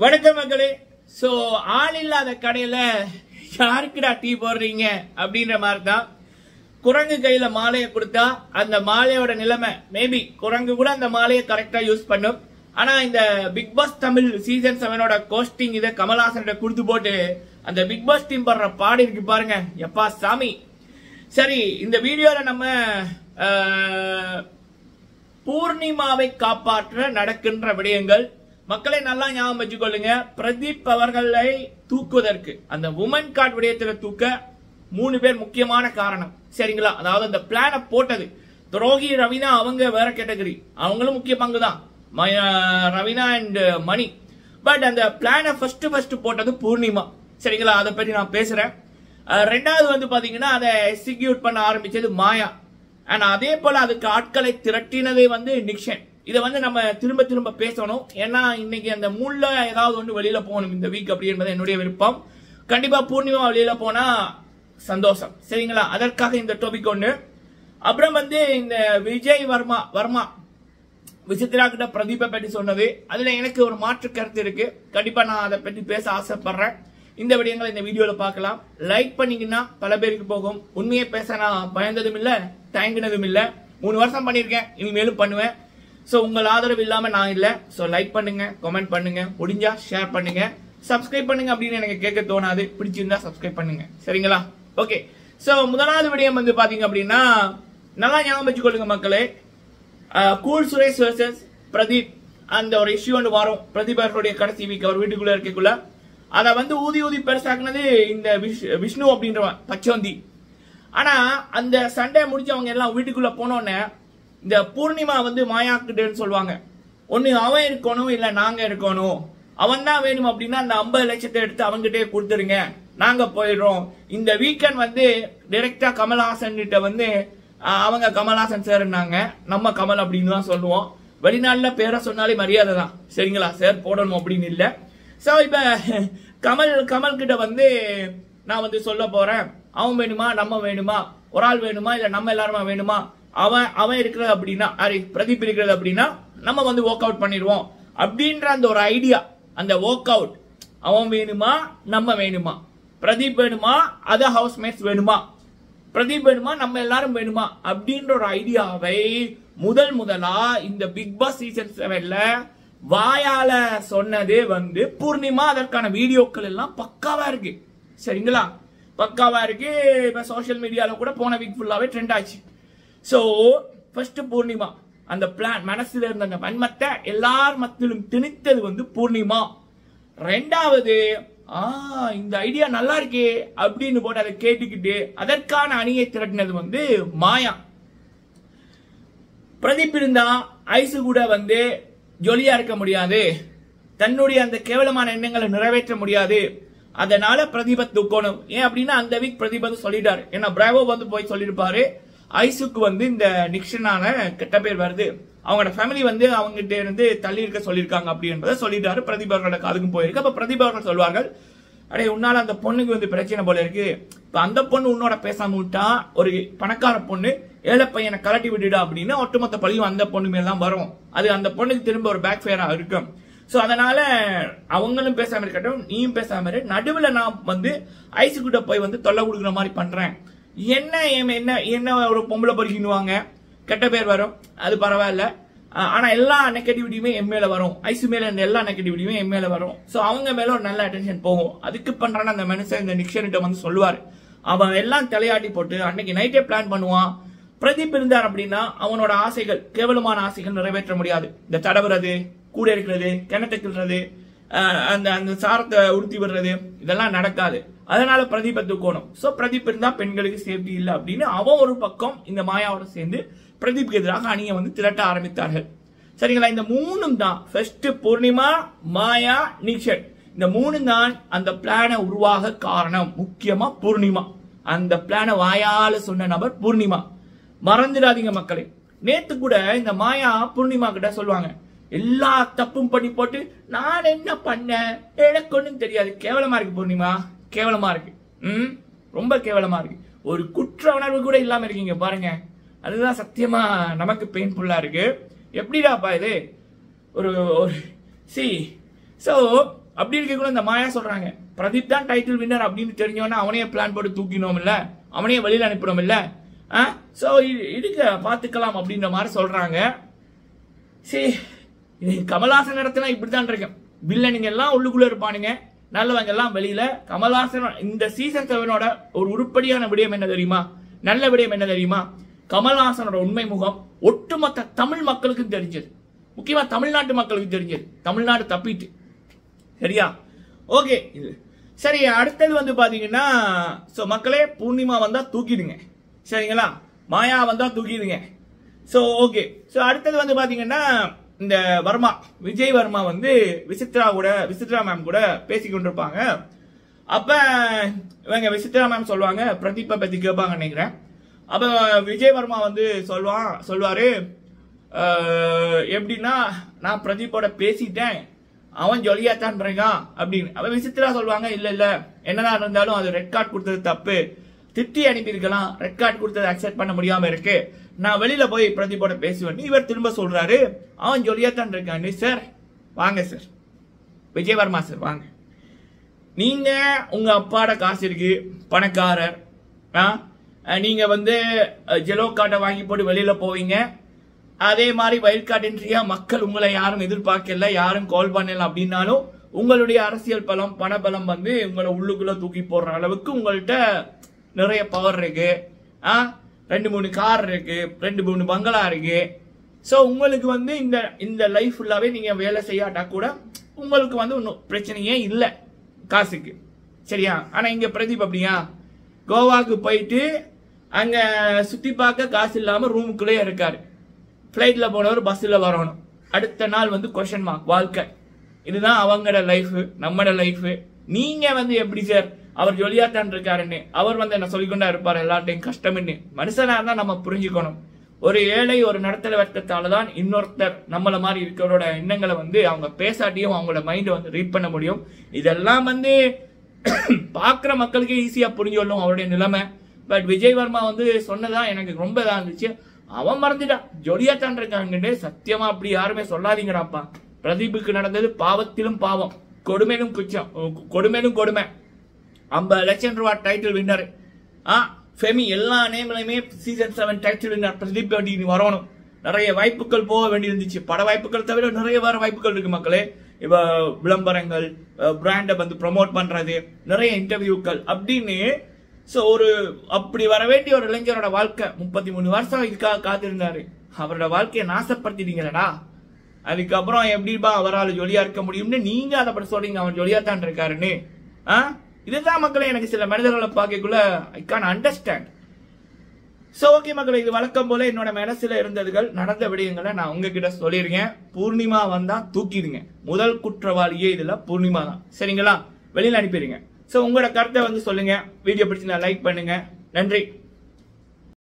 வணக்கம் மக்களே ஸோ ஆள் இல்லாத கடையில் யாருக்குடா டீ போடுறீங்க அப்படின்ற மாதிரி தான் குரங்கு கையில் மாலையை கொடுத்தா அந்த மாலையோட நிலைமை மேபி குரங்கு கூட அந்த மாலையை கரெக்டாக யூஸ் பண்ணும் ஆனால் இந்த பிக் பாஸ் தமிழ் சீசன் செவனோட கோஸ்டிங் இதை கமல்ஹாசன் கொடுத்து போட்டு அந்த பிக் பாஸ் டீம் படுற பாடு இருக்கு பாருங்க எப்பா சாமி சரி இந்த வீடியோவில் நம்ம பூர்ணிமாவை காப்பாற்ற நடக்கின்ற விடயங்கள் மக்களை நல்லா ஞாபகம் வச்சுக்கொள்ளுங்க பிரதீப் அவர்களை தூக்குவதற்கு அந்த உமன் கார்டு விடயத்தில் தூக்க மூணு பேர் முக்கியமான காரணம் சரிங்களா அதாவது அந்த பிளான போட்டது துரோகி ரவினா அவங்க வேற கேட்டகரி அவங்களும் முக்கிய பங்கு தான் ரவினா அண்ட் மணி பட் அந்த பிளானை ஃபர்ஸ்ட் ஃபர்ஸ்ட் போட்டது பூர்ணிமா சரிங்களா அதை பற்றி நான் பேசுறேன் ரெண்டாவது வந்து பாத்தீங்கன்னா அதை எக்ஸிக்யூட் பண்ண ஆரம்பிச்சது மாயா அண்ட் அதே போல அதுக்கு ஆட்களை திரட்டினதே வந்து நிக்ஷன் இதை வந்து நம்ம திரும்ப திரும்ப பேசணும் ஏன்னா இன்னைக்கு அந்த மூணில் ஏதாவது ஒன்று வெளியில போகணும் இந்த வீக் அப்படின்றது என்னுடைய விருப்பம் கண்டிப்பாக பூர்ணிமா வெளியில போனால் சந்தோஷம் சரிங்களா அதற்காக இந்த டாபிக் ஒன்று அப்புறம் வந்து இந்த விஜய் வர்மா வர்மா விசித்ரா கிட்ட பிரதீப பற்றி சொன்னது அதில் எனக்கு ஒரு மாற்று கருத்து இருக்கு கண்டிப்பாக நான் அதை பற்றி பேச ஆசைப்படுறேன் இந்த விடயங்களை இந்த வீடியோவில் பார்க்கலாம் லைக் பண்ணீங்கன்னா பல பேருக்கு போகும் உண்மையை பேச நான் பயந்ததும் இல்லை தயங்கினதும் இல்லை மூணு வருஷம் பண்ணியிருக்கேன் இனிமேலும் பண்ணுவேன் ஸோ உங்கள் ஆதரவு இல்லாமல் நான் இல்லை ஸோ லைக் பண்ணுங்க கமெண்ட் பண்ணுங்க முடிஞ்சா ஷேர் பண்ணுங்க சப்ஸ்கிரைப் பண்ணுங்க அப்படின்னு எனக்கு கேட்க தோணாது பிடிச்சிருந்தா சப்ஸ்கிரைப் பண்ணுங்க சரிங்களா ஓகே ஸோ முதலாவது விடயம் வந்து பார்த்தீங்க அப்படின்னா நல்லா ஞாபகம் வச்சுக்கொள்ளுங்க மக்களே கூல் சுரேஷ் வர்சஸ் பிரதீப் அந்த ஒரு இஷ்யூ ஒன்று வரும் பிரதீப் அவர்களுடைய கடைசி வீக் அவர் வீட்டுக்குள்ள இருக்கக்குள்ள அதை வந்து ஊதி ஊதி பெருசாக்குனது இந்த விஷ்ணு அப்படின்றவன் பச்சோந்தி ஆனா அந்த சண்டை முடிச்சு அவங்க எல்லாம் வீட்டுக்குள்ள போனோடனே இந்த பூர்ணிமா வந்து மாயாக்குடுன்னு சொல்லுவாங்க ஒன்று அவன் இருக்கணும் இல்லை நாங்கள் இருக்கணும் அவன் தான் வேணும் அப்படின்னா அந்த ஐம்பது லட்சத்தை எடுத்து அவங்ககிட்டே கொடுத்துருங்க நாங்கள் போயிடுறோம் இந்த வீக்கெண்ட் வந்து டைரக்டா கமல்ஹாசன் கிட்ட வந்து அவங்க கமல்ஹாசன் நாங்க நம்ம கமல் அப்படின்னு தான் சொல்லுவோம் வெளிநாட்டில் பேரை சொன்னாலே மரியாதை தான் சரிங்களா சார் போடணும் அப்படின்னு இல்லை ஸோ இப்போ கமல் கமல் கிட்ட வந்து நான் வந்து சொல்ல போகிறேன் அவன் வேணுமா நம்ம வேணுமா ஒரு ஆள் வேணுமா இல்லை நம்ம எல்லாருமா வேணுமா அவன் அவன் இருக்கிறது அப்படின்னா அரே பிரதீப் இருக்கிறது அப்படின்னா நம்ம வந்து ஒர்க் அவுட் பண்ணிடுவோம் அப்படின்ற அந்த ஒரு ஐடியா அந்த ஒர்க் அவுட் அவன் வேணுமா நம்ம வேணுமா பிரதீப் வேணுமா அதர் ஹவுஸ்மேட்ஸ் வேணுமா பிரதீப் வேணுமா நம்ம எல்லாரும் வேணுமா அப்படின்ற ஒரு ஐடியாவை முதல் முதலா இந்த பிக் பாஸ் சீசன் செவன்ல வாயால சொன்னதே வந்து பூர்ணிமா அதற்கான வீடியோக்கள் எல்லாம் பக்காவா இருக்கு சரிங்களா பக்காவா இருக்கு இப்ப சோசியல் மீடியால கூட போன வீக் ஃபுல்லாவே ட்ரெண்ட் ஆச்சு ஸோ ஃபர்ஸ்ட் பூர்ணிமா அந்த பிளான் மனசுல இருந்த அந்த வன்மத்தை எல்லார் மத்திலும் திணித்தது வந்து பூர்ணிமா ரெண்டாவது ஆ இந்த ஐடியா நல்லா இருக்கே அப்படின்னு போட்டு அதை கேட்டுக்கிட்டு அதற்கான அணியை திரட்டினது வந்து மாயா பிரதீப் இருந்தா ஐசு கூட வந்து ஜொலியா இருக்க முடியாது தன்னுடைய அந்த கேவலமான எண்ணங்களை நிறைவேற்ற முடியாது அதனால பிரதீபத் துக்கணும் ஏன் அப்படின்னா அந்த வீக் பிரதீபத் சொல்லிட்டாரு ஏன்னா பிராவோ வந்து போய் சொல்லியிருப்பாரு ஐசுக்கு வந்து இந்த நிக்ஷனான கெட்ட பேர் வருது அவங்களோட ஃபேமிலி வந்து அவங்ககிட்ட இருந்து தள்ளி இருக்க சொல்லியிருக்காங்க அப்படின்றத சொல்லிட்டாரு பிரதிபர்களோட காதுக்கும் போயிருக்கு அப்ப பிரதிபர்கள் சொல்வார்கள் அடைய உன்னால அந்த பொண்ணுக்கு வந்து பிரச்சனை போல இருக்கு இப்ப அந்த பொண்ணு உன்னோட பேசாம விட்டா ஒரு பணக்கார பொண்ணு ஏழை பையனை கலட்டி விட்டுடா அப்படின்னா ஒட்டுமொத்த பழியும் அந்த பொண்ணு மேல தான் வரும் அது அந்த பொண்ணுக்கு திரும்ப ஒரு பேக் ஃபேரா இருக்கும் ஸோ அதனால அவங்களும் பேசாம இருக்கட்டும் நீயும் பேசாம நடுவில் நான் வந்து ஐசு கிட்ட போய் வந்து தொல்லை கொடுக்குற மாதிரி பண்றேன் என்ன என்ன என்ன ஒரு பொம்பளை பொறுக்கின்னுவாங்க கெட்ட பேர் வரும் அது பரவாயில்ல ஆனால் எல்லா நெகட்டிவிட்டியுமே எம்ஏல வரும் ஐசு மேல இருந்த எல்லா நெகட்டிவிட்டியுமே எம்ஏல வரும் ஸோ அவங்க மேல ஒரு நல்ல அட்டென்ஷன் போகும் அதுக்கு பண்றான அந்த மனுஷன் இந்த நிக்ஷன்கிட்ட வந்து சொல்லுவார் அவன் எல்லாம் தலையாட்டி போட்டு அன்னைக்கு நைட்டே பிளான் பண்ணுவான் பிரதீப் இருந்தார் அப்படின்னா அவனோட ஆசைகள் கேவலமான ஆசைகள் நிறைவேற்ற முடியாது இந்த தடவுறது கூட இருக்கிறது கிள்றது அந்த அந்த சாரத்தை உடுத்தி விடுறது இதெல்லாம் நடக்காது அதனால பிரதீப் கோணம் ஸோ பிரதீப் இருந்தா பெண்களுக்கு சேஃப்டி இல்லை அப்படின்னு அவன் ஒரு பக்கம் இந்த மாயாவோட சேர்ந்து பிரதீப்க்கு எதிராக அணியை வந்து திரட்ட ஆரம்பித்தார்கள் சரிங்களா இந்த மூணும் தான் ஃபர்ஸ்ட் பூர்ணிமா மாயா நீச்சல் இந்த மூணு தான் அந்த பிளான உருவாக காரணம் முக்கியமா பூர்ணிமா அந்த பிளான வாயால சொன்ன நபர் பூர்ணிமா மறந்துடாதீங்க மக்களே நேத்து கூட இந்த மாயா பூர்ணிமா கிட்ட சொல்லுவாங்க எல்லா தப்பும் பண்ணி போட்டு நான் என்ன பண்ணேன் எனக்கு ஒன்றும் தெரியாது கேவலமா இருக்கு பூர்ணிமா கேவலமாக இருக்குது ம் ரொம்ப கேவலமாக இருக்குது ஒரு குற்ற உணர்வு கூட இல்லாமல் இருக்கீங்க பாருங்க அதுதான் சத்தியமாக நமக்கு பெயின்ஃபுல்லாக இருக்குது எப்படிடாப்பா இது ஒரு ஒரு சி ஸோ அப்படி இருக்க கூட இந்த மாயா சொல்கிறாங்க பிரதீப் தான் டைட்டில் வின்னர் அப்படின்னு தெரிஞ்சவொன்னே அவனையே பிளான் போட்டு தூக்கினோம் இல்ல அவனையே வழியில் அனுப்பினோம் இல்ல ஆ ஸோ இதுக்கு பார்த்துக்கலாம் அப்படின்ற மாதிரி சொல்கிறாங்க சி இது கமல்ஹாசன் இடத்துல இப்படி தான் இருக்கேன் வில்லனுங்க எல்லாம் உள்ளுக்குள்ளே இருப்பானுங்க நல்லவங்க எல்லாம் வெளியில கமல்ஹாசன் இந்த சீசன் செவனோட ஒரு உருப்படியான விடயம் என்ன தெரியுமா நல்ல விடயம் என்ன தெரியுமா கமல்ஹாசனோட உண்மை முகம் ஒட்டுமொத்த தமிழ் மக்களுக்கும் தெரிஞ்சது முக்கியமா தமிழ்நாட்டு மக்களுக்கு தெரிஞ்சது தமிழ்நாடு தப்பிட்டு சரியா ஓகே சரி அடுத்தது வந்து பாத்தீங்கன்னா ஸோ மக்களே பூர்ணிமா வந்தா தூக்கிடுங்க சரிங்களா மாயா வந்தா தூக்கிடுங்க ஸோ ஓகே ஸோ அடுத்தது வந்து பாத்தீங்கன்னா இந்த வர்மா விஜய் வர்மா வந்து விசித்ரா கூட விசித்ரா மேம் கூட பேசிக்கொண்டிருப்பாங்க அப்ப இவங்க விசித்ரா மேம் சொல்லுவாங்க பிரதீப்பை பத்தி கேட்பாங்க நினைக்கிறேன் அப்ப விஜய் வர்மா வந்து சொல்லுவான் சொல்லுவாரு எப்படின்னா நான் பிரதீப்போட பேசிட்டேன் அவன் ஜொலியா தான் பிறகான் அப்படின்னு அவன் விசித்ரா சொல்லுவாங்க இல்ல இல்ல என்னதான் இருந்தாலும் அது ரெட் கார்டு கொடுத்தது தப்பு திட்டி அனுப்பியிருக்கலாம் ரெட் கார்டு கொடுத்தது அக்செப்ட் பண்ண முடியாம இருக்கு நான் வெளியில போய் பிரதீப்போட பேசுவேன் இவர் திரும்ப சொல்றாரு அவன் ஜொலியா தான் இருக்கான் சார் வாங்க சார் விஜயவர்மா சார் வாங்க நீங்க உங்க அப்பாட காசு இருக்கு பணக்காரர் நீங்க வந்து ஜெலோ காட்டை வாங்கி போட்டு வெளியில போவீங்க அதே மாதிரி வயல் இன்றியா மக்கள் உங்களை யாரும் எதிர்பார்க்கல யாரும் கால் பண்ணல அப்படின்னாலும் உங்களுடைய அரசியல் பலம் பணபலம் வந்து உங்களை உள்ளுக்குள்ள தூக்கி போடுற அளவுக்கு உங்கள்கிட்ட நிறைய பவர் இருக்கு ரெண்டு மூணு கார் இருக்குது ரெண்டு மூணு பங்களா இருக்குது ஸோ உங்களுக்கு வந்து இந்த இந்த லைஃப் ஃபுல்லாகவே நீங்கள் வேலை செய்யாட்டா கூட உங்களுக்கு வந்து ஒன்றும் பிரச்சனையே இல்லை காசுக்கு சரியா ஆனால் இங்கே பிரதீப் அப்படியா கோவாக்கு போயிட்டு அங்கே சுற்றி பார்க்க காசு இல்லாமல் ரூமுக்குள்ளேயே இருக்கார் ஃப்ளைட்டில் போனவர் பஸ்ஸில் வரணும் அடுத்த நாள் வந்து கொஷன் மார்க் வாழ்க்கை இதுதான் அவங்களோட லைஃபு நம்மளோட லைஃபு நீங்கள் வந்து எப்படி சார் அவர் ஜொலியாத்தான் இருக்காருன்னு அவர் வந்து என்ன சொல்லிக்கொண்டா இருப்பார் எல்லாத்தையும் கஷ்டம்னு மனுஷனா இருந்தா நம்ம புரிஞ்சுக்கணும் ஒரு ஏழை ஒரு நடத்தல வர்க்கத்தால தான் இன்னொருத்தர் நம்மள மாதிரி இருக்கிறோட எண்ணங்களை வந்து அவங்க பேசாட்டியும் அவங்களோட மைண்டை வந்து ரீட் பண்ண முடியும் இதெல்லாம் வந்து பார்க்குற மக்களுக்கே ஈஸியாக புரிஞ்சு கொள்ளும் அவருடைய நிலைமை பட் விஜய் வர்மா வந்து சொன்னதான் எனக்கு ரொம்ப இதாக இருந்துச்சு அவன் மறந்துட்டான் ஜொலியா தான் இருக்காங்கன்னு சத்தியமா அப்படி யாருமே சொல்லாதீங்கடாப்பா பிரதீபுக்கு நடந்தது பாவத்திலும் பாவம் கொடுமையிலும் குச்சம் கொடுமையிலும் கொடுமை ஐம்பது லட்சம் ரூபா டைட்டில் வின்னர் ஆ ஃபெமி எல்லா நேம்லையுமே season seven title winner Pradeep நீ வரணும் நிறைய வாய்ப்புகள் போக வேண்டியிருந்துச்சு பட வாய்ப்புகள் தவிர நிறைய வர வாய்ப்புகள் இருக்குது மக்களே இப்போ விளம்பரங்கள் பிராண்டை வந்து ப்ரமோட் பண்ணுறது நிறைய இன்டர்வியூக்கள் அப்படின்னு ஸோ ஒரு அப்படி வர வேண்டிய ஒரு இளைஞரோட வாழ்க்கை முப்பத்தி மூணு வருஷம் இதுக்காக காத்திருந்தாரு அவரோட வாழ்க்கையை நாசப்படுத்திட்டீங்களா அதுக்கப்புறம் எப்படிப்பா அவரால் ஜொலியா இருக்க முடியும்னு நீங்கள் அதை பற்றி சொல்கிறீங்க அவன் ஜொலியாக தான் இருக்காருன்னு ஆ இதுதான் மக்களை எனக்கு சில மனிதர்களை பார்க்கக்குள்ள I can understand so okay மக்களை இது வழக்கம் போல என்னோட மனசில் இருந்ததுகள் நடந்த விடயங்களை நான் உங்ககிட்ட சொல்லியிருக்கேன் பூர்ணிமா வந்தால் தூக்கிடுங்க முதல் குற்றவாளியே இதில் பூர்ணிமா தான் சரிங்களா வெளியில் அனுப்பிடுங்க ஸோ உங்களோட கருத்தை வந்து சொல்லுங்கள் வீடியோ பிடிச்சிருந்தா லைக் பண்ணுங்கள் நன்றி